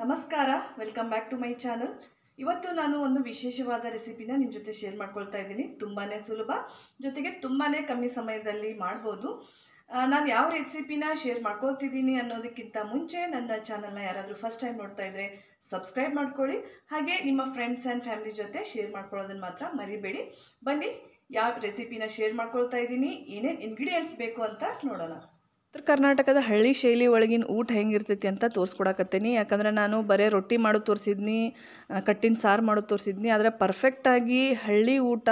ನಮಸ್ಕಾರ welcome back to my channel ಇವತ್ತು ನಾನು ಒಂದು ವಿಶೇಷವಾದ ರೆಸಿಪಿನ ನಿಮ್ಮ ಜೊತೆ ಶೇರ್ ಮಾಡ್ಕೊಳ್ತಾ ಇದ್ದೀನಿ ತುಂಬಾ ಸುಲಭ ಜೊತೆಗೆ ತುಂಬಾ ಕಮ್ಮಿ ಸಮಯದಲ್ಲಿ ಮಾಡ್ಬೋದು ನಾನು ಯಾವ ರೆಸಿಪಿನ ಶೇರ್ ಮಾಡ್ಕೊಳ್ತಿದ್ದೀನಿ ಅನ್ನೋದಕ್ಕಿಂತ ಮುಂಚೆ ನನ್ನ ಚಾನಲ್ನ ಯಾರಾದರೂ ಫಸ್ಟ್ ಟೈಮ್ ನೋಡ್ತಾ ಇದ್ದರೆ ಸಬ್ಸ್ಕ್ರೈಬ್ ಮಾಡ್ಕೊಳ್ಳಿ ಹಾಗೆ ನಿಮ್ಮ ಫ್ರೆಂಡ್ಸ್ ಆ್ಯಂಡ್ ಫ್ಯಾಮಿಲಿ ಜೊತೆ ಶೇರ್ ಮಾಡ್ಕೊಳ್ಳೋದನ್ನು ಮಾತ್ರ ಮರಿಬೇಡಿ ಬನ್ನಿ ಯಾವ ರೆಸಿಪಿನ ಶೇರ್ ಮಾಡ್ಕೊಳ್ತಾ ಇದ್ದೀನಿ ಏನೇನು ಇಂಗ್ರೀಡಿಯೆಂಟ್ಸ್ ಬೇಕು ಅಂತ ನೋಡೋಣ ಉತ್ತರ ಕರ್ನಾಟಕದ ಹಳ್ಳಿ ಶೈಲಿ ಒಳಗಿನ ಊಟ ಹೆಂಗಿರ್ತೈತಿ ಅಂತ ತೋರಿಸ್ಕೊಡಕತ್ತೀನಿ ಯಾಕಂದ್ರೆ ನಾನು ಬರೀ ರೊಟ್ಟಿ ಮಾಡೋದು ತೋರಿಸಿದ್ನಿ ಕಟ್ಟಿನ ಸಾರು ಮಾಡೋದು ತೋರಿಸಿದ್ನಿ ಆದರೆ ಪರ್ಫೆಕ್ಟಾಗಿ ಹಳ್ಳಿ ಊಟ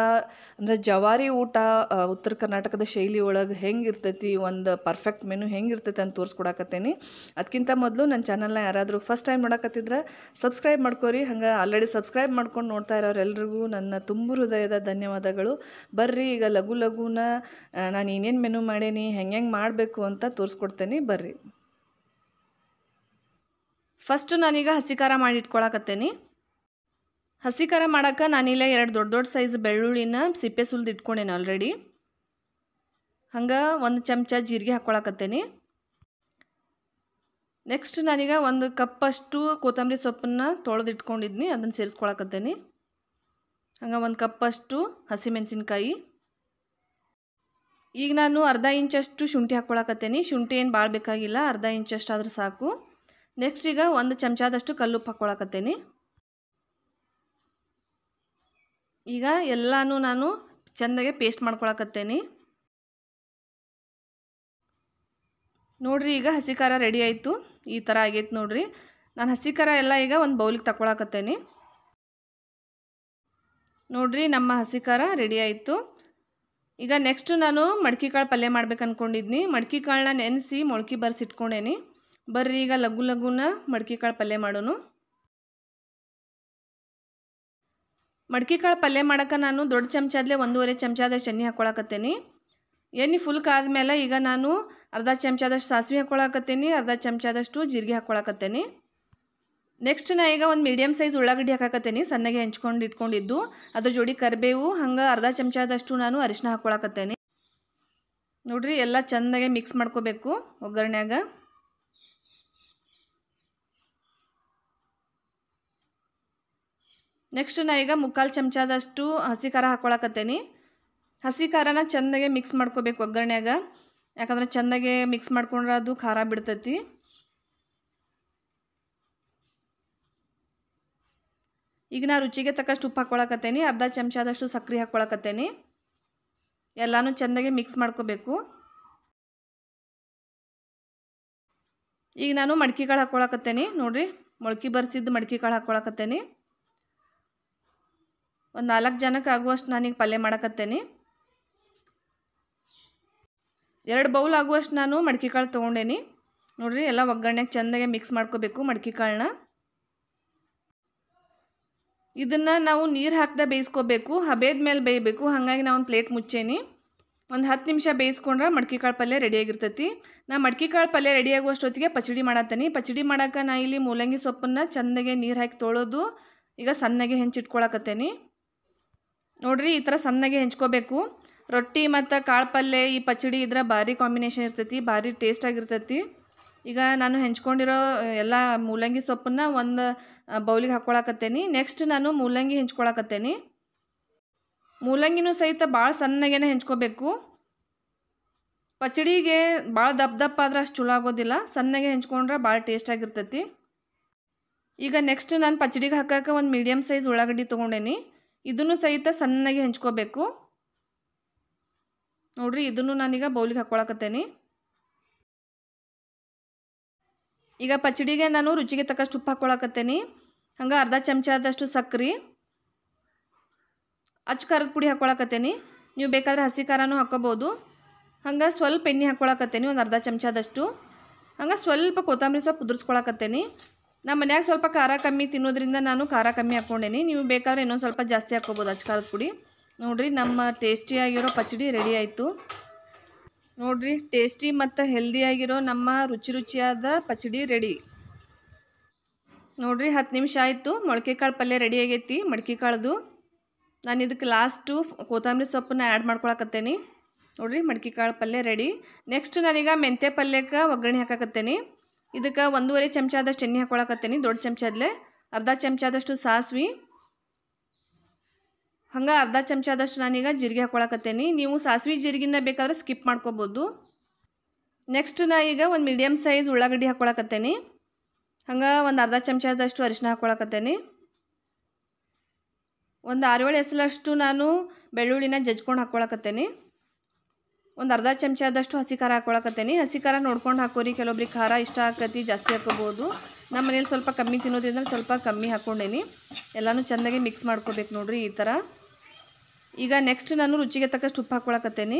ಅಂದರೆ ಜವಾರಿ ಊಟ ಉತ್ತರ ಕರ್ನಾಟಕದ ಶೈಲಿ ಒಳಗೆ ಹೆಂಗಿರ್ತೈತಿ ಒಂದು ಪರ್ಫೆಕ್ಟ್ ಮೆನು ಹೆಂಗಿರ್ತೈತಿ ಅಂತ ತೋರಿಸ್ಕೊಡಕತ್ತೀನಿ ಅದಕ್ಕಿಂತ ಮೊದಲು ನನ್ನ ಚಾನಲ್ನ ಯಾರಾದರೂ ಫಸ್ಟ್ ಟೈಮ್ ನೋಡಕತ್ತಿದ್ರೆ ಸಬ್ಸ್ಕ್ರೈಬ್ ಮಾಡ್ಕೋರಿ ಹಂಗೆ ಆಲ್ರೆಡಿ ಸಬ್ಸ್ಕ್ರೈಬ್ ಮಾಡ್ಕೊಂಡು ನೋಡ್ತಾ ಇರೋರೆಲ್ಲರಿಗೂ ನನ್ನ ತುಂಬ ಹೃದಯದ ಧನ್ಯವಾದಗಳು ಬರ್ರಿ ಈಗ ಲಘು ಲಘುನ ನಾನು ಏನೇನು ಮೆನು ಮಾಡೇನಿ ಹೆಂಗೆ ಮಾಡಬೇಕು ಅಂತ ತೋರಿಸ್ಕೊಡ್ತೇನೆ ಬರ್ರಿ ಫಸ್ಟ್ ನಾನೀಗ ಹಸಿ ಖಾರ ಮಾಡಿ ಇಟ್ಕೊಳಕತ್ತೇನೆ ಹಸಿ ಖಾರ ಮಾಡೋಕೆ ನಾನಿಲ್ಲ ಎರಡು ದೊಡ್ಡ ದೊಡ್ಡ ಸೈಜ್ ಬೆಳ್ಳುಳ್ಳಿನ ಸಿಪ್ಪೆ ಸುಲ್ದು ಇಟ್ಕೊಂಡೇನೆ ಆಲ್ರೆಡಿ ಹಂಗೆ ಒಂದು ಚಮಚ ಜೀರಿಗೆ ಹಾಕ್ಕೊಳಕತ್ತೇನೆ ನೆಕ್ಸ್ಟ್ ನಾನೀಗ ಒಂದು ಕಪ್ಪಷ್ಟು ಕೊತ್ತಂಬರಿ ಸೊಪ್ಪನ್ನ ತೊಳೆದು ಇಟ್ಕೊಂಡಿದ್ನಿ ಅದನ್ನು ಸೇರಿಸ್ಕೊಳಕತ್ತೇನೆ ಹಂಗೆ ಒಂದು ಕಪ್ಪಷ್ಟು ಹಸಿಮೆಣಸಿನ್ಕಾಯಿ ಈಗ ನಾನು ಅರ್ಧ ಇಂಚಷ್ಟು ಶುಂಠಿ ಹಾಕ್ಕೊಳಕತ್ತೇನೆ ಶುಂಠಿ ಏನು ಭಾಳ ಬೇಕಾಗಿಲ್ಲ ಅರ್ಧ ಇಂಚಷ್ಟು ಆದರೂ ಸಾಕು ನೆಕ್ಸ್ಟ್ ಈಗ ಒಂದು ಚಮಚಾದಷ್ಟು ಕಲ್ಲುಪ್ಪು ಹಾಕ್ಕೊಳಕತ್ತೇನೆ ಈಗ ಎಲ್ಲಾನು ನಾನು ಚೆಂದಾಗೆ ಪೇಸ್ಟ್ ಮಾಡ್ಕೊಳಕತ್ತೇನೆ ನೋಡ್ರಿ ಈಗ ಹಸಿ ಖಾರ ರೆಡಿ ಆಯಿತು ಈ ಥರ ಆಗೈತೆ ನೋಡ್ರಿ ನಾನು ಹಸಿ ಖಾರ ಎಲ್ಲ ಈಗ ಒಂದು ಬೌಲಿಗೆ ತಕೊಳಕತ್ತೇನಿ ನೋಡ್ರಿ ನಮ್ಮ ಹಸಿ ಖಾರ ರೆಡಿ ಆಯಿತು ಈಗ ನೆಕ್ಸ್ಟು ನಾನು ಮಡ್ಕಿ ಕಾಳು ಪಲ್ಯ ಮಾಡ್ಬೇಕು ಅಂದ್ಕೊಂಡಿದ್ನಿ ಮಡ್ಕಿ ಕಾಳನ್ನ ನೆನೆಸಿ ಮೊಳ್ಕೆ ಬರ್ಸಿಟ್ಕೊಂಡೇನಿ ಬರ್ರಿ ಈಗ ಲಘು ಲಘುನ ಮಡ್ಕಿ ಕಾಳು ಪಲ್ಯ ಮಾಡೋನು ಮಡ್ಕಿ ಕಾಳು ಪಲ್ಯ ಮಾಡೋಕೆ ನಾನು ದೊಡ್ಡ ಚಮಚಾದಲೇ ಒಂದೂವರೆ ಚಮಚದಷ್ಟು ಎಣ್ಣೆ ಹಾಕ್ಕೊಳಕತ್ತೇನಿ ಎಣ್ಣೆ ಫುಲ್ ಕಾದ್ಮೇಲೆ ಈಗ ನಾನು ಅರ್ಧ ಚಮಚದಷ್ಟು ಸಾಸಿವೆ ಹಾಕ್ಕೊಳಕತ್ತೇನಿ ಅರ್ಧ ಚಮಚದಷ್ಟು ಜೀರಿಗೆ ಹಾಕ್ಕೊಳಕತ್ತೇನಿ ನೆಕ್ಸ್ಟ್ ನಾ ಈಗ ಒಂದು ಮೀಡಿಯಮ್ ಸೈಜ್ ಉಳ್ಳಾಗಡ್ಡಿ ಹಾಕಾಕತ್ತೇನಿ ಸಣ್ಣಗೆ ಹೆಂಚ್ಕೊಂಡು ಇಟ್ಕೊಂಡಿದ್ದು ಅದ್ರ ಜೋಡಿ ಕರಿಬೇವು ಹಂಗೆ ಅರ್ಧ ಚಮಚದಷ್ಟು ನಾನು ಅರಿಶಿನ ಹಾಕ್ಕೊಳಕತ್ತೇನೆ ನೋಡ್ರಿ ಎಲ್ಲ ಚೆಂದಾಗೆ ಮಿಕ್ಸ್ ಮಾಡ್ಕೋಬೇಕು ಒಗ್ಗರಣೆಯಾಗ ನೆಕ್ಸ್ಟ್ ನಾ ಈಗ ಮುಕ್ಕಾಲು ಚಮಚದಷ್ಟು ಹಸಿ ಖಾರ ಹಾಕ್ಕೊಳಕತ್ತೇನಿ ಹಸಿ ಖಾರನ ಚೆಂದಾಗೆ ಮಿಕ್ಸ್ ಮಾಡ್ಕೋಬೇಕು ಒಗ್ಗರಣೆಯಾಗ ಯಾಕಂದ್ರೆ ಚೆಂದಾಗೆ ಮಿಕ್ಸ್ ಮಾಡ್ಕೊಂಡ್ರೆ ಅದು ಖಾರ ಬಿಡ್ತೈತಿ ಈಗ ನಾ ರುಚಿಗೆ ತಕ್ಕಷ್ಟು ಉಪ್ಪು ಹಾಕ್ಕೊಳಕತ್ತೇನಿ ಅರ್ಧ ಚಮಚ ಆದಷ್ಟು ಸಕ್ಕರೆ ಹಾಕ್ಕೊಳಕತ್ತೇನಿ ಎಲ್ಲನೂ ಚೆಂದಾಗಿ ಮಿಕ್ಸ್ ಮಾಡ್ಕೋಬೇಕು ಈಗ ನಾನು ಕಾಳು ಹಾಕ್ಕೊಳಕತ್ತೇನಿ ನೋಡ್ರಿ ಮೊಳಕೆ ಬರ್ಸಿದ್ದು ಕಾಳು ಹಾಕ್ಕೊಳಕತ್ತೇನಿ ಒಂದು ನಾಲ್ಕು ಜನಕ್ಕೆ ಆಗುವಷ್ಟು ನಾನೀಗ ಪಲ್ಯ ಮಾಡಕತ್ತೇನಿ ಎರಡು ಬೌಲ್ ಆಗುವಷ್ಟು ನಾನು ಮಡ್ಕೆ ಕಾಳು ತೊಗೊಂಡೇನಿ ನೋಡ್ರಿ ಎಲ್ಲ ಒಗ್ಗರಣೆಗೆ ಚೆಂದಾಗೆ ಮಿಕ್ಸ್ ಮಾಡ್ಕೋಬೇಕು ಮಡ್ಕೆ ಕಾಳನ್ನ ಇದನ್ನು ನಾವು ನೀರು ಹಾಕ್ದೆ ಬೇಯಿಸ್ಕೋಬೇಕು ಹಬೇದ ಮೇಲೆ ಬೇಯಬೇಕು ಹಾಗಾಗಿ ನಾವು ಒಂದು ಪ್ಲೇಟ್ ಮುಚ್ಚೇನಿ ಒಂದು ಹತ್ತು ನಿಮಿಷ ಬೇಯಿಸ್ಕೊಂಡ್ರೆ ಮಡ್ಕಿ ಕಾಳು ಪಲ್ಯ ರೆಡಿಯಾಗಿರ್ತೈತಿ ನಾ ಮಡಿಕೆ ಕಾಳು ಪಲ್ಯ ರೆಡಿಯಾಗುವಷ್ಟೊತ್ತಿಗೆ ಪಚಡಿ ಮಾಡತ್ತೀನಿ ಪಚಡಿ ಮಾಡೋಕೆ ನಾ ಇಲ್ಲಿ ಮೂಲಂಗಿ ಸೊಪ್ಪನ್ನು ಚೆಂದಾಗೆ ನೀರು ಹಾಕಿ ತೊಳೋದು ಈಗ ಸಣ್ಣಗೆ ಹೆಂಚಿಟ್ಕೊಳಕತ್ತೇನಿ ನೋಡ್ರಿ ಈ ಥರ ಸಣ್ಣಗೆ ಹೆಂಚ್ಕೋಬೇಕು ರೊಟ್ಟಿ ಮತ್ತು ಕಾಳು ಪಲ್ಯ ಈ ಪಚಡಿ ಇದ್ರೆ ಭಾರಿ ಕಾಂಬಿನೇಷನ್ ಇರ್ತೈತಿ ಭಾರಿ ಟೇಸ್ಟಾಗಿರ್ತೈತಿ ಈಗ ನಾನು ಹೆಂಚ್ಕೊಂಡಿರೋ ಎಲ್ಲ ಮೂಲಂಗಿ ಸೊಪ್ಪನ್ನ ಒಂದು ಬೌಲಿಗೆ ಹಾಕ್ಕೊಳಕತ್ತೇನಿ ನೆಕ್ಸ್ಟ್ ನಾನು ಮೂಲಂಗಿ ಹೆಂಚ್ಕೊಳಕತ್ತೇನಿ ಮೂಲಂಗಿನೂ ಸಹಿತ ಭಾಳ ಸಣ್ಣಗೇನೆ ಹೆಂಚ್ಕೋಬೇಕು ಪಚಡಿಗೆ ಭಾಳ ದಪ್ಪ ದಪ್ಪ ಆದ್ರೆ ಅಷ್ಟು ಚಲೋ ಆಗೋದಿಲ್ಲ ಸಣ್ಣಗೆ ಹೆಂಚ್ಕೊಂಡ್ರೆ ಭಾಳ ಟೇಸ್ಟಾಗಿರ್ತೈತಿ ಈಗ ನೆಕ್ಸ್ಟ್ ನಾನು ಪಚಡಿಗೆ ಹಾಕೋಕೆ ಒಂದು ಮೀಡಿಯಮ್ ಸೈಜ್ ಉಳ್ಳಾಗಡ್ಡಿ ತೊಗೊಂಡೇನಿ ಇದನ್ನು ಸಹಿತ ಸಣ್ಣಗೆ ಹೆಂಚ್ಕೋಬೇಕು ನೋಡ್ರಿ ಇದನ್ನು ನಾನೀಗ ಬೌಲಿಗೆ ಹಾಕ್ಕೊಳಕತ್ತೇನಿ ಈಗ ಪಚ್ಚಡಿಗೆ ನಾನು ರುಚಿಗೆ ತಕ್ಕಷ್ಟು ಉಪ್ಪು ಹಾಕ್ಕೊಳಕತ್ತೇನೆ ಹಂಗೆ ಅರ್ಧ ಚಮಚದಷ್ಟು ಸಕ್ಕರೆ ಅಚ್ಚ ಖಾರದ ಪುಡಿ ಹಾಕ್ಕೊಳಕತ್ತೇನೆ ನೀವು ಬೇಕಾದ್ರೆ ಹಸಿ ಖಾರನೂ ಹಾಕ್ಕೋಬೋದು ಹಂಗೆ ಸ್ವಲ್ಪ ಎಣ್ಣೆ ಹಾಕ್ಕೊಳಕತ್ತೇನಿ ಒಂದು ಅರ್ಧ ಚಮಚದಷ್ಟು ಹಂಗೆ ಸ್ವಲ್ಪ ಕೊತ್ತಂಬರಿ ಸೊಪ್ಪು ಉದುರಿಸ್ಕೊಳಕತ್ತೇನಿ ನಮ್ಮ ಮನ್ಯಾಗ ಸ್ವಲ್ಪ ಖಾರ ಕಮ್ಮಿ ತಿನ್ನೋದ್ರಿಂದ ನಾನು ಖಾರ ಕಮ್ಮಿ ಹಾಕ್ಕೊಂಡೇನಿ ನೀವು ಬೇಕಾದ್ರೆ ಇನ್ನೊಂದು ಸ್ವಲ್ಪ ಜಾಸ್ತಿ ಹಾಕ್ಕೋಬೋದು ಅಚ್ಚ ಖಾರದ ಪುಡಿ ನೋಡಿರಿ ನಮ್ಮ ಟೇಸ್ಟಿಯಾಗಿರೋ ಪಚ್ಚಡಿ ರೆಡಿ ಆಯಿತು ನೋಡ್ರಿ ಟೇಸ್ಟಿ ಮತ್ತು ಹೆಲ್ದಿಯಾಗಿರೋ ನಮ್ಮ ರುಚಿ ರುಚಿಯಾದ ಪಚಡಿ ರೆಡಿ ನೋಡ್ರಿ ಹತ್ತು ನಿಮಿಷ ಆಯಿತು ಮೊಳಕೆ ಕಾಳು ಪಲ್ಯ ರೆಡಿ ಆಗೈತಿ ಮಡಕೆ ನಾನು ಇದಕ್ಕೆ ಲಾಸ್ಟು ಕೊತ್ತಂಬರಿ ಸೊಪ್ಪನ್ನ ಆ್ಯಡ್ ಮಾಡ್ಕೊಳಕತ್ತೇನೆ ನೋಡ್ರಿ ಮಡಕೆ ಕಾಳು ಪಲ್ಯ ರೆಡಿ ನೆಕ್ಸ್ಟ್ ನಾನೀಗ ಮೆಂತ್ಯ ಪಲ್ಯಕ್ಕೆ ಒಗ್ಗರಣೆ ಹಾಕಕತ್ತೇನಿ ಇದಕ್ಕೆ ಒಂದೂವರೆ ಚಮಚ ಆದಷ್ಟು ಎಣ್ಣೆ ಹಾಕೊಳಕತ್ತೇನೆ ದೊಡ್ಡ ಚಮಚದಲ್ಲೇ ಅರ್ಧ ಚಮಚ ಆದಷ್ಟು ಸಾಸಿವೆ ಹಂಗೆ ಅರ್ಧ ಚಮಚ ಆದಷ್ಟು ನಾನೀಗ ಜೀರಿಗೆ ಹಾಕ್ಕೊಳಕತ್ತೇನಿ ನೀವು ಸಾಸಿವೆ ಜೀರಿಗಿನ ಬೇಕಾದ್ರೆ ಸ್ಕಿಪ್ ಮಾಡ್ಕೋಬೋದು ನೆಕ್ಸ್ಟ್ ನಾ ಈಗ ಒಂದು ಮೀಡಿಯಮ್ ಸೈಜ್ ಉಳ್ಳಾಗಡ್ಡಿ ಹಾಕ್ಕೊಳಕತ್ತೇನಿ ಹಂಗೆ ಒಂದು ಅರ್ಧ ಚಮಚ ಆದಷ್ಟು ಅರಿಶಿನ ಹಾಕ್ಕೊಳಕತ್ತೇನಿ ಒಂದು ಆರೇಳು ಹೆಸಲಷ್ಟು ನಾನು ಬೆಳ್ಳುಳ್ಳಿನ ಜಜ್ಕೊಂಡು ಹಾಕ್ಕೊಳಕತ್ತೇನಿ ಒಂದು ಅರ್ಧ ಚಮಚ ಆದಷ್ಟು ಹಸಿ ಖಾರ ಹಾಕ್ಕೊಳಕತ್ತೇನಿ ಹಸಿ ಖಾರ ನೋಡ್ಕೊಂಡು ಹಾಕೋರಿ ಕೆಲವೊಬ್ರಿಗೆ ಖಾರ ಇಷ್ಟ ಆಗತ್ತಿ ಜಾಸ್ತಿ ಹಾಕೋಬೋದು ನಮ್ಮ ಮನೇಲಿ ಸ್ವಲ್ಪ ಕಮ್ಮಿ ತಿನ್ನೋದ್ರಿಂದ ಸ್ವಲ್ಪ ಕಮ್ಮಿ ಹಾಕ್ಕೊಂಡೇನಿ ಎಲ್ಲನೂ ಚೆನ್ನಾಗಿ ಮಿಕ್ಸ್ ಮಾಡ್ಕೋಬೇಕು ನೋಡಿರಿ ಈ ಥರ ಈಗ ನೆಕ್ಸ್ಟ್ ನಾನು ರುಚಿಗೆ ತಕ್ಕಷ್ಟು ಉಪ್ಪು ಹಾಕ್ಕೊಳಕತ್ತೇನೆ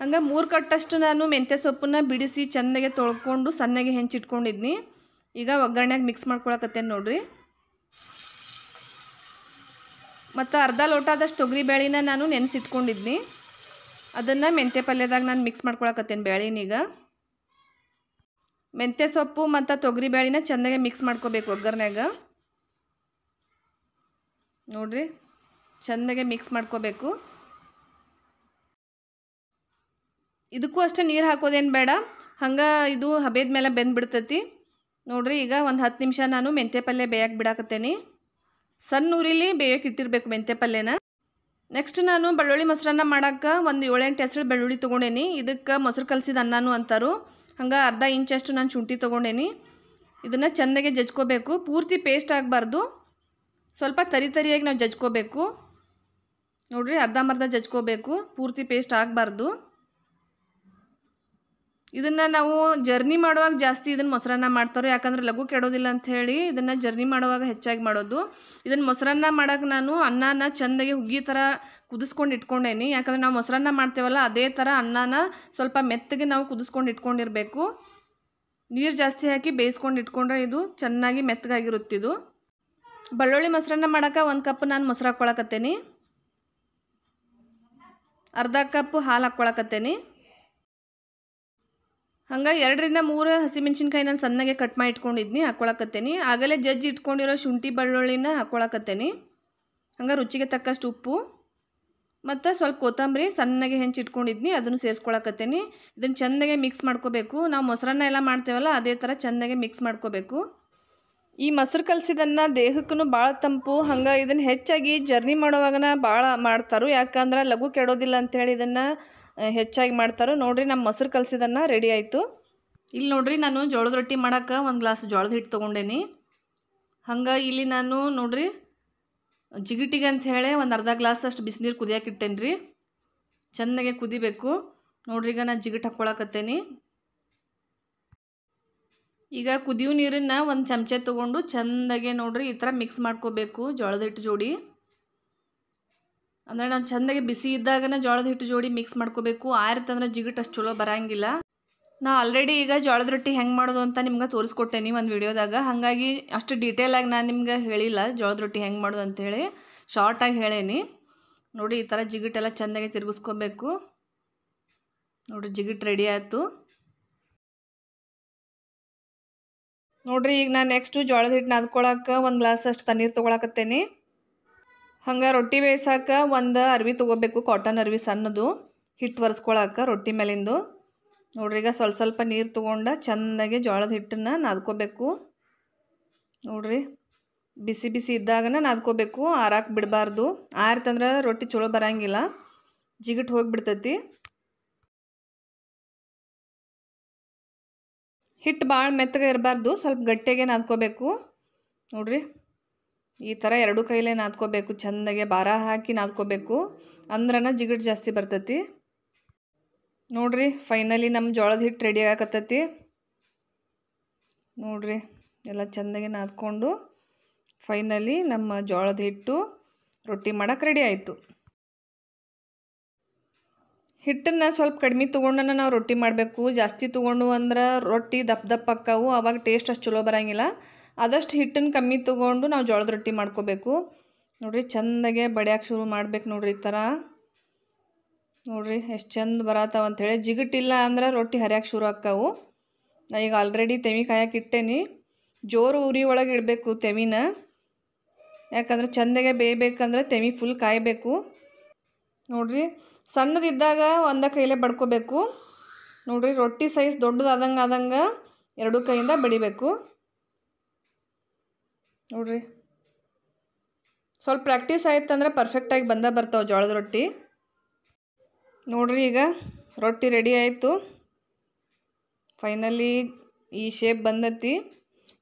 ಹಂಗೆ ಮೂರು ಕಟ್ಟಷ್ಟು ನಾನು ಮೆಂತ್ಯ ಸೊಪ್ಪನ್ನ ಬಿಡಿಸಿ ಚೆನ್ನಾಗೆ ತೊಳ್ಕೊಂಡು ಸಣ್ಣಗೆ ಹೆಂಚಿಟ್ಕೊಂಡಿದ್ನಿ ಈಗ ಒಗ್ಗರಣೆಗೆ ಮಿಕ್ಸ್ ಮಾಡ್ಕೊಳಕತ್ತೇನೆ ನೋಡಿರಿ ಮತ್ತು ಅರ್ಧ ಲೋಟ ಆದಷ್ಟು ತೊಗರಿ ಬೇಳೆನ ನಾನು ನೆನೆಸಿಟ್ಕೊಂಡಿದ್ನಿ ಅದನ್ನು ಮೆಂತ್ಯ ಪಲ್ಯದಾಗ ನಾನು ಮಿಕ್ಸ್ ಮಾಡ್ಕೊಳಕತ್ತೇನೆ ಬೇಳೆನೀಗ ಮೆಂತ್ಯ ಸೊಪ್ಪು ಮತ್ತು ತೊಗರಿ ಬೇಳೆನ ಚೆನ್ನಾಗೆ ಮಿಕ್ಸ್ ಮಾಡ್ಕೋಬೇಕು ಒಗ್ಗರ್ನ್ಯಾಗ ನೋಡಿರಿ ಚೆಂದಾಗೆ ಮಿಕ್ಸ್ ಮಾಡ್ಕೋಬೇಕು ಇದಕ್ಕೂ ಅಷ್ಟೇ ನೀರು ಹಾಕೋದೇನು ಬೇಡ ಹಂಗೆ ಇದು ಹಬೇದ ಮೇಲೆ ಬೆಂದ್ಬಿಡ್ತೈತಿ ನೋಡ್ರಿ ಈಗ ಒಂದು ಹತ್ತು ನಿಮಿಷ ನಾನು ಮೆಂತ್ಯ ಪಲ್ಯ ಬೇಯಕ್ಕೆ ಬಿಡಾಕತ್ತೇನೆ ಸಣ್ಣ ಊರಿಲಿ ಬೇಯೋಕೆ ಇಟ್ಟಿರಬೇಕು ಮೆಂತ್ಯ ಪಲ್ಯನ ನೆಕ್ಸ್ಟ್ ನಾನು ಬೆಳ್ಳುಳ್ಳಿ ಮೊಸರನ್ನ ಮಾಡೋಕ್ಕೆ ಒಂದು ಏಳೆಂಟು ಹೆಸರು ಬೆಳ್ಳುಳ್ಳಿ ತೊಗೊಂಡೇನಿ ಇದಕ್ಕೆ ಮೊಸರು ಕಲಸಿದ ಅನ್ನಾನು ಅಂತಾರು ಹಂಗೆ ಅರ್ಧ ಇಂಚಷ್ಟು ನಾನು ಶುಂಠಿ ತೊಗೊಂಡೇನಿ ಇದನ್ನು ಚೆಂದಾಗೆ ಜಜ್ಕೋಬೇಕು ಪೂರ್ತಿ ಪೇಸ್ಟ್ ಆಗಬಾರ್ದು ಸ್ವಲ್ಪ ತರಿ ತರಿಯಾಗಿ ನಾವು ಜಜ್ಕೋಬೇಕು ಅರ್ಧ ಮರ್ಧ ಜಜ್ಕೋಬೇಕು ಪೂರ್ತಿ ಪೇಸ್ಟ್ ಆಗಬಾರ್ದು ಇದನ್ನು ನಾವು ಜರ್ನಿ ಮಾಡುವಾಗ ಜಾಸ್ತಿ ಇದನ್ನು ಮೊಸರನ್ನ ಮಾಡ್ತಾರೆ ಯಾಕಂದ್ರೆ ಲಘು ಕೆಡೋದಿಲ್ಲ ಅಂತ ಹೇಳಿ ಇದನ್ನು ಜರ್ನಿ ಮಾಡುವಾಗ ಹೆಚ್ಚಾಗಿ ಮಾಡೋದು ಇದನ್ನು ಮೊಸರನ್ನ ಮಾಡೋಕೆ ನಾನು ಅನ್ನನ ಚೆಂದಾಗಿ ಹುಗ್ಗಿ ಥರ ಕುದಿಸ್ಕೊಂಡು ಇಟ್ಕೊಂಡೇನಿ ಯಾಕಂದ್ರೆ ನಾವು ಮೊಸರನ್ನ ಮಾಡ್ತೇವಲ್ಲ ಅದೇ ಥರ ಅನ್ನನ ಸ್ವಲ್ಪ ಮೆತ್ತಗೆ ನಾವು ಕುದಿಸ್ಕೊಂಡು ಇಟ್ಕೊಂಡಿರಬೇಕು ನೀರು ಜಾಸ್ತಿ ಹಾಕಿ ಬೇಯಿಸ್ಕೊಂಡು ಇಟ್ಕೊಂಡ್ರೆ ಇದು ಚೆನ್ನಾಗಿ ಮೆತ್ತಗಾಗಿರುತ್ತಿದ್ದು ಬೆಳ್ಳುಳ್ಳಿ ಮೊಸರನ್ನ ಮಾಡೋಕೆ ಒಂದು ಕಪ್ ನಾನು ಮೊಸರು ಹಾಕ್ಕೊಳಕತ್ತೇನಿ ಅರ್ಧ ಕಪ್ ಹಾಲು ಹಾಕ್ಕೊಳಕತ್ತೇನಿ ಹಂಗೆ ಎರಡರಿಂದ ಮೂರು ಹಸಿಮೆಣ್ಸಿನ್ಕಾಯಿ ನಾನು ಸಣ್ಣಗೆ ಕಟ್ ಮಾಡಿ ಇಟ್ಕೊಂಡಿದ್ನಿ ಹಾಕ್ಕೊಳಕತ್ತೇನೆ ಆಗಲೇ ಜಜ್ಜಿ ಇಟ್ಕೊಂಡಿರೋ ಶುಂಠಿ ಬೆಳ್ಳುಳ್ಳಿನ ಹಾಕ್ಕೊಳಕತ್ತೇನೆ ಹಂಗೆ ರುಚಿಗೆ ತಕ್ಕಷ್ಟು ಉಪ್ಪು ಮತ್ತು ಸ್ವಲ್ಪ ಕೊತ್ತಂಬರಿ ಸಣ್ಣಗೆ ಹೆಂಚಿ ಇಟ್ಕೊಂಡಿದ್ನಿ ಅದನ್ನು ಸೇರಿಸ್ಕೊಳಕತ್ತೇನೆ ಇದನ್ನು ಚೆನ್ನಾಗೆ ಮಿಕ್ಸ್ ಮಾಡ್ಕೋಬೇಕು ನಾವು ಮೊಸರನ್ನ ಎಲ್ಲ ಮಾಡ್ತೇವಲ್ಲ ಅದೇ ಥರ ಚೆನ್ನಾಗೆ ಮಿಕ್ಸ್ ಮಾಡ್ಕೋಬೇಕು ಈ ಮೊಸರು ಕಲಸಿದನ್ನ ದೇಹಕ್ಕೂ ಭಾಳ ತಂಪು ಹಂಗೆ ಇದನ್ನು ಹೆಚ್ಚಾಗಿ ಜರ್ನಿ ಮಾಡುವಾಗನ ಭಾಳ ಮಾಡ್ತಾರೆ ಯಾಕಂದ್ರೆ ಲಘು ಕೆಡೋದಿಲ್ಲ ಅಂಥೇಳಿ ಇದನ್ನು ಹೆಚ್ಚಾಗಿ ಮಾಡ್ತಾರೆ ನೋಡಿರಿ ನಮ್ಮ ಮೊಸರು ಕಲಸಿದನ್ನ ರೆಡಿ ಆಯಿತು ಇಲ್ಲಿ ನೋಡಿರಿ ನಾನು ಜೋಳದ ರೊಟ್ಟಿ ಮಾಡೋಕೆ ಒಂದು ಗ್ಲಾಸ್ ಜೋಳದ ಹಿಟ್ಟು ತೊಗೊಂಡೇನಿ ಹಂಗೆ ಇಲ್ಲಿ ನಾನು ನೋಡಿರಿ ಜಿಗಿಟಿಗೆ ಅಂಥೇಳಿ ಒಂದು ಅರ್ಧ ಗ್ಲಾಸ್ ಅಷ್ಟು ಬಿಸಿನೀರು ಕುದಿಯಾಕಿಟ್ಟೇನ್ರಿ ಚೆನ್ನಾಗಿ ರೀ ಕುದಿಬೇಕು ನೋಡ್ರಿ ಈಗ ನಾನು ಜಿಗಿಟ್ ಹಾಕ್ಕೊಳಕತ್ತೇನಿ ಈಗ ಕುದಿಯೋ ನೀರನ್ನು ಒಂದು ಚಮಚೆ ತೊಗೊಂಡು ಚೆಂದಾಗೆ ನೋಡ್ರಿ ಈ ಥರ ಮಿಕ್ಸ್ ಮಾಡ್ಕೋಬೇಕು ಜೋಳದ ಹಿಟ್ಟು ಜೋಡಿ ಅಂದರೆ ನಾವು ಚೆಂದಾಗಿ ಬಿಸಿ ಇದ್ದಾಗನೇ ಜೋಳದ ಹಿಟ್ಟು ಜೋಡಿ ಮಿಕ್ಸ್ ಮಾಡ್ಕೋಬೇಕು ಆರಿತಂದ್ರೆ ಜಿಗಿಟ್ ಅಷ್ಟು ಚಲೋ ಬರೋಂಗಿಲ್ಲ ನಾ ಆಲ್ರೆಡಿ ಈಗ ಜೋಳದ ರೊಟ್ಟಿ ಹೆಂಗೆ ಮಾಡೋದು ಅಂತ ನಿಮ್ಗೆ ತೋರಿಸ್ಕೊಟ್ಟೇನಿ ಒಂದು ವಿಡಿಯೋದಾಗ ಹಾಗಾಗಿ ಅಷ್ಟು ಡೀಟೇಲಾಗಿ ನಾನು ನಿಮ್ಗೆ ಹೇಳಿಲ್ಲ ಜೋಳದ ರೊಟ್ಟಿ ಹೆಂಗೆ ಮಾಡೋದು ಅಂತೇಳಿ ಶಾರ್ಟಾಗಿ ಹೇಳೇನಿ ನೋಡಿ ಈ ಥರ ಜಿಗಿಟೆಲ್ಲ ಚೆಂದಾಗಿ ತಿರುಗಿಸ್ಕೋಬೇಕು ನೋಡಿರಿ ಜಿಗಿಟ್ ರೆಡಿ ಆಯಿತು ನೋಡಿರಿ ಈಗ ನಾನು ನೆಕ್ಸ್ಟು ಜೋಳದ ಹಿಟ್ಟು ನಾದ್ಕೊಳಕ್ಕೆ ಒಂದು ಗ್ಲಾಸ್ ಅಷ್ಟು ತಣ್ಣೀರು ತೊಗೊಳಕತ್ತೇನೆ ಹಂಗೆ ರೊಟ್ಟಿ ಬೇಯಿಸಕ್ಕೆ ಒಂದು ಅರ್ವಿ ತೊಗೋಬೇಕು ಕಾಟನ್ ಅರ್ವಿ ಸಣ್ಣದು ಹಿಟ್ಟು ಒರೆಸ್ಕೊಳಕ್ಕೆ ರೊಟ್ಟಿ ಮೇಲಿಂದು ನೋಡ್ರಿ ಈಗ ಸ್ವಲ್ಪ ಸ್ವಲ್ಪ ನೀರು ತೊಗೊಂಡು ಚೆಂದಾಗಿ ಜೋಳದ ಹಿಟ್ಟನ್ನು ನಾದ್ಕೋಬೇಕು ನೋಡ್ರಿ ಬಿಸಿ ಬಿಸಿ ಇದ್ದಾಗ ನಾದ್ಕೋಬೇಕು ಆರಾಕೆ ಬಿಡಬಾರ್ದು ಆರ್ತಂದ್ರೆ ರೊಟ್ಟಿ ಚಲೋ ಬರೋಂಗಿಲ್ಲ ಜಿಗಿಟ್ ಹೋಗಿಬಿಡ್ತೈತಿ ಹಿಟ್ಟು ಭಾಳ ಮೆತ್ತಗೆ ಇರಬಾರ್ದು ಸ್ವಲ್ಪ ಗಟ್ಟಿಗೆ ನಾದ್ಕೋಬೇಕು ನೋಡಿರಿ ಈ ಥರ ಎರಡು ಕೈಲೇ ನಾದ್ಕೋಬೇಕು ಚೆಂದಾಗೆ ಭಾರ ಹಾಕಿ ನಾದ್ಕೋಬೇಕು ಅಂದ್ರನ ಜಿಗಿಟ್ ಜಾಸ್ತಿ ಬರ್ತೈತಿ ನೋಡಿರಿ ಫೈನಲಿ ನಮ್ಮ ಜೋಳದ ಹಿಟ್ಟು ರೆಡಿ ಆಗತ್ತತಿ ನೋಡಿರಿ ಎಲ್ಲ ಚೆಂದಾಗೆ ನಾದ್ಕೊಂಡು ಫೈನಲಿ ನಮ್ಮ ಜೋಳದ ಹಿಟ್ಟು ರೊಟ್ಟಿ ಮಾಡೋಕೆ ರೆಡಿ ಆಯಿತು ಹಿಟ್ಟನ್ನು ಸ್ವಲ್ಪ ಕಡಿಮೆ ತೊಗೊಂಡನ ನಾವು ರೊಟ್ಟಿ ಮಾಡಬೇಕು ಜಾಸ್ತಿ ತೊಗೊಂಡು ಅಂದ್ರೆ ರೊಟ್ಟಿ ದಪ್ಪ ದಪ್ಪ ಅಕ್ಕವು ಅವಾಗ ಟೇಸ್ಟ್ ಅಷ್ಟು ಚಲೋ ಬರೋಂಗಿಲ್ಲ ಆದಷ್ಟು ಹಿಟ್ಟನ್ನು ಕಮ್ಮಿ ತೊಗೊಂಡು ನಾವು ಜೋಳದ ರೊಟ್ಟಿ ಮಾಡ್ಕೋಬೇಕು ನೋಡಿರಿ ಚೆಂದಾಗೆ ಬಡಿಯೋಕೆ ಶುರು ಮಾಡ್ಬೇಕು ನೋಡ್ರಿ ಈ ಥರ ನೋಡಿರಿ ಎಷ್ಟು ಚಂದ ಬರತ್ತಾವ ಅಂಥೇಳಿ ಜಿಗಟಿಲ್ಲ ಅಂದ್ರೆ ರೊಟ್ಟಿ ಹರಿಯಕ್ಕೆ ಶುರು ಆಕ್ಕಾವು ಈಗ ಆಲ್ರೆಡಿ ತೆವಿ ಕಾಯಕ್ಕೆ ಇಟ್ಟೇನಿ ಜೋರು ಉರಿ ಒಳಗೆ ಇಡಬೇಕು ತೆವಿನ ಯಾಕಂದ್ರೆ ಚೆಂದಾಗೆ ಬೇಯಬೇಕಂದ್ರೆ ತೆವಿ ಫುಲ್ ಕಾಯಬೇಕು ನೋಡಿರಿ ಸಣ್ಣದಿದ್ದಾಗ ಒಂದು ಕೈಲೇ ಬಡ್ಕೋಬೇಕು ನೋಡಿರಿ ರೊಟ್ಟಿ ಸೈಜ್ ದೊಡ್ಡದಾದಂಗೆ ಆದಂಗೆ ಎರಡು ಕೈಯಿಂದ ಬಡಿಬೇಕು ನೋಡ್ರಿ ಸ್ವಲ್ಪ ಪ್ರಾಕ್ಟೀಸ್ ಆಯಿತು ಅಂದ್ರೆ ಪರ್ಫೆಕ್ಟಾಗಿ ಬಂದ ಬರ್ತಾವೆ ಜೋಳದ ರೊಟ್ಟಿ ನೋಡ್ರಿ ಈಗ ರೊಟ್ಟಿ ರೆಡಿ ಆಯಿತು ಫೈನಲಿ ಈ ಶೇಪ್ ಬಂದತಿ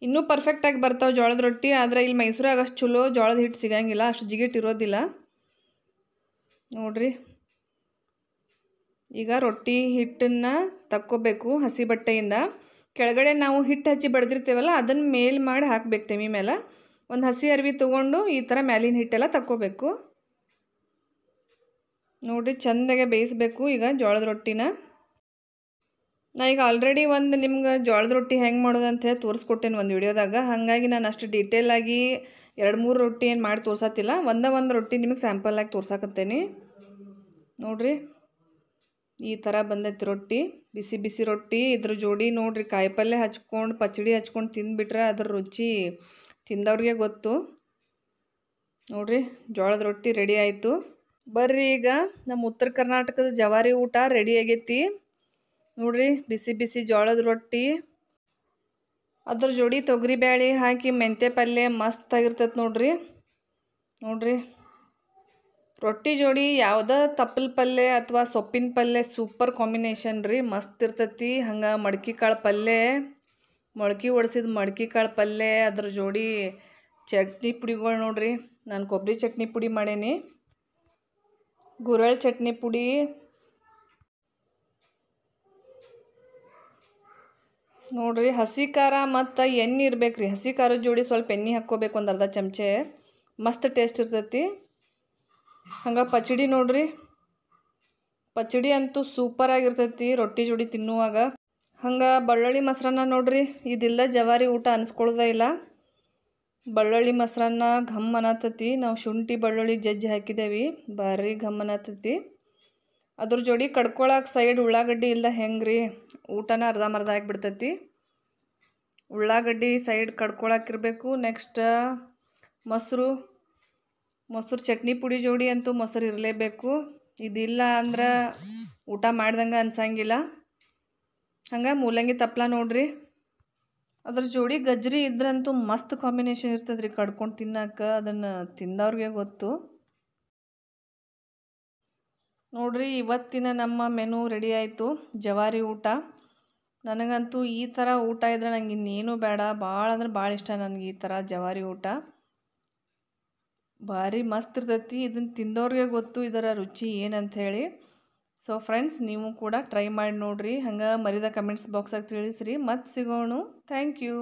ಇನ್ನೂ ಪರ್ಫೆಕ್ಟಾಗಿ ಬರ್ತಾವೆ ಜೋಳದ ರೊಟ್ಟಿ ಆದರೆ ಇಲ್ಲಿ ಮೈಸೂರಾಗ ಅಷ್ಟು ಚಲೋ ಜೋಳದ ಹಿಟ್ಟು ಸಿಗಂಗಿಲ್ಲ ಅಷ್ಟು ಜಿಗಿಟ್ ಇರೋದಿಲ್ಲ ನೋಡಿರಿ ಈಗ ರೊಟ್ಟಿ ಹಿಟ್ಟನ್ನು ತಕ್ಕೋಬೇಕು ಹಸಿ ಬಟ್ಟೆಯಿಂದ ಕೆಳಗಡೆ ನಾವು ಹಿಟ್ಟು ಹಚ್ಚಿ ಬಡ್ದಿರ್ತೇವಲ್ಲ ಅದನ್ನು ಮೇಲ್ ಮಾಡಿ ಹಾಕಬೇಕು ತೆಮಿ ಮೇಲೆ ಒಂದು ಹಸಿ ಅರ್ವಿ ತೊಗೊಂಡು ಈ ಥರ ಮ್ಯಾಲಿನ ಹಿಟ್ಟೆಲ್ಲ ತಕ್ಕೋಬೇಕು ನೋಡಿರಿ ಚೆಂದಾಗೆ ಬೇಯಿಸಬೇಕು ಈಗ ಜೋಳದ ರೊಟ್ಟಿನ ನಾ ಈಗ ಆಲ್ರೆಡಿ ಒಂದು ನಿಮ್ಗೆ ಜೋಳದ ರೊಟ್ಟಿ ಹೆಂಗೆ ಮಾಡೋದು ಅಂತ ಹೇಳಿ ತೋರಿಸ್ಕೊಟ್ಟೇನೆ ಒಂದು ವಿಡಿಯೋದಾಗ ಹಾಗಾಗಿ ನಾನು ಅಷ್ಟು ಆಗಿ ಎರಡು ಮೂರು ರೊಟ್ಟಿ ಏನು ಮಾಡಿ ತೋರಿಸತ್ತಿಲ್ಲ ಒಂದೇ ಒಂದು ರೊಟ್ಟಿ ನಿಮಗೆ ಸ್ಯಾಂಪಲ್ ಆಗಿ ತೋರ್ಸಾಕತ್ತೇನೆ ನೋಡಿರಿ ಈ ಥರ ಬಂದೈತಿ ರೊಟ್ಟಿ ಬಿಸಿ ಬಿಸಿ ರೊಟ್ಟಿ ಇದ್ರ ಜೋಡಿ ನೋಡಿರಿ ಕಾಯಿ ಪಲ್ಯ ಹಚ್ಕೊಂಡು ಪಚಡಿ ಹಚ್ಕೊಂಡು ತಿಂದುಬಿಟ್ರೆ ಅದ್ರ ರುಚಿ ತಿಂದವ್ರಿಗೆ ಗೊತ್ತು ನೋಡಿರಿ ಜೋಳದ ರೊಟ್ಟಿ ರೆಡಿ ಆಯಿತು ಬರ್ರಿ ಈಗ ನಮ್ಮ ಉತ್ತರ ಕರ್ನಾಟಕದ ಜವಾರಿ ಊಟ ರೆಡಿ ಆಗೈತಿ ನೋಡಿರಿ ಬಿಸಿ ಬಿಸಿ ಜೋಳದ ರೊಟ್ಟಿ ಅದ್ರ ಜೋಡಿ ತೊಗರಿ ಬ್ಯಾಳಿ ಹಾಕಿ ಮೆಂತ್ಯ ಪಲ್ಯ ಮಸ್ತ್ ಆಗಿರ್ತೈತೆ ನೋಡಿರಿ ನೋಡ್ರಿ ರೊಟ್ಟಿ ಜೋಡಿ ಯಾವುದೇ ತಪ್ಪಲ್ ಪಲ್ಯ ಅಥವಾ ಸೊಪ್ಪಿನ ಪಲ್ಯ ಸೂಪರ್ ಕಾಂಬಿನೇಷನ್ ರೀ ಮಸ್ತ್ ಇರ್ತೈತಿ ಹಂಗೆ ಮಡ್ಕೆ ಕಾಳು ಪಲ್ಯ ಮೊಳ್ಕೆ ಒಡಿಸಿದ ಮಡ್ಕೆ ಕಾಳು ಪಲ್ಯ ಅದ್ರ ಜೋಡಿ ಚಟ್ನಿ ಪುಡಿಗಳು ನೋಡ್ರಿ ನಾನು ಕೊಬ್ಬರಿ ಚಟ್ನಿ ಪುಡಿ ಮಾಡೇನಿ ಗುರಳ್ ಚಟ್ನಿ ಪುಡಿ ನೋಡ್ರಿ ಹಸಿ ಖಾರ ಮತ್ತು ಎಣ್ಣೆ ಇರ್ಬೇಕು ರೀ ಹಸಿ ಖಾರದ ಜೋಡಿ ಸ್ವಲ್ಪ ಎಣ್ಣೆ ಹಾಕ್ಕೋಬೇಕು ಒಂದು ಅರ್ಧ ಚಮಚೆ ಮಸ್ತ್ ಟೇಸ್ಟ್ ಇರ್ತೈತಿ ಹಂಗೆ ಪಚಡಿ ನೋಡ್ರಿ ಪಚಡಿ ಅಂತೂ ಸೂಪರಾಗಿರ್ತೈತಿ ರೊಟ್ಟಿ ಜೋಡಿ ತಿನ್ನುವಾಗ ಹಂಗೆ ಬಳ್ಳುಳ್ಳಿ ಮೊಸರನ್ನ ನೋಡ್ರಿ ಇದಿಲ್ಲ ಜವಾರಿ ಊಟ ಅನಿಸ್ಕೊಳ್ದೇ ಇಲ್ಲ ಬಳ್ಳುಳ್ಳಿ ಮೊಸರನ್ನ ಘಮ್ ಅನ್ನತತಿ ನಾವು ಶುಂಠಿ ಬಳ್ಳುಳ್ಳಿ ಜಜ್ಜಿ ಹಾಕಿದ್ದೇವೆ ಭಾರಿ ಘಮ್ ಅನ್ನತತಿ ಅದ್ರ ಜೋಡಿ ಕಡ್ಕೊಳಕ್ಕೆ ಸೈಡ್ ಉಳ್ಳಾಗಡ್ಡಿ ಇಲ್ಲ ರೀ ಊಟನ ಅರ್ಧ ಅರ್ಧಮರ್ಧ ಆಗಿಬಿಡ್ತೈತಿ ಉಳ್ಳಾಗಡ್ಡಿ ಸೈಡ್ ಕಡ್ಕೊಳಕ್ಕಿರಬೇಕು ನೆಕ್ಸ್ಟ್ ಮೊಸರು ಮೊಸರು ಚಟ್ನಿ ಪುಡಿ ಜೋಡಿ ಅಂತೂ ಮೊಸರು ಇರಲೇಬೇಕು ಇದಿಲ್ಲ ಅಂದ್ರೆ ಊಟ ಮಾಡ್ದಂಗೆ ಅನ್ಸಂಗಿಲ್ಲ ಹಂಗೆ ಮೂಲಂಗಿ ತಪ್ಪಲ ನೋಡ್ರಿ ಅದ್ರ ಜೋಡಿ ಗಜ್ಜರಿ ಇದ್ರಂತೂ ಮಸ್ತ್ ಕಾಂಬಿನೇಷನ್ ಇರ್ತದ್ರಿ ಕಡ್ಕೊಂಡು ತಿನ್ನಕ್ಕೆ ಅದನ್ನು ತಿಂದವ್ರಿಗೆ ಗೊತ್ತು ನೋಡ್ರಿ ಇವತ್ತಿನ ನಮ್ಮ ಮೆನು ರೆಡಿ ಆಯಿತು ಜವಾರಿ ಊಟ ನನಗಂತೂ ಈ ಥರ ಊಟ ಇದ್ರೆ ನಂಗೆ ಇನ್ನೇನು ಬೇಡ ಭಾಳ ಅಂದ್ರೆ ಭಾಳ ಇಷ್ಟ ನನಗೆ ಈ ಥರ ಜವಾರಿ ಊಟ ಭಾರಿ ಮಸ್ತ್ ಇರ್ತೈತಿ ಇದನ್ನು ತಿಂದವ್ರಿಗೆ ಗೊತ್ತು ಇದರ ರುಚಿ ಏನಂತ ಹೇಳಿ ಸೊ ಫ್ರೆಂಡ್ಸ್ ನೀವು ಕೂಡ ಟ್ರೈ ಮಾಡಿ ನೋಡಿರಿ ಹಂಗೆ ಮರಿದ ಕಮೆಂಟ್ಸ್ ಬಾಕ್ಸಾಗಿ ತಿಳಿಸ್ರಿ ಮತ್ತೆ ಸಿಗೋಣ ಥ್ಯಾಂಕ್ ಯು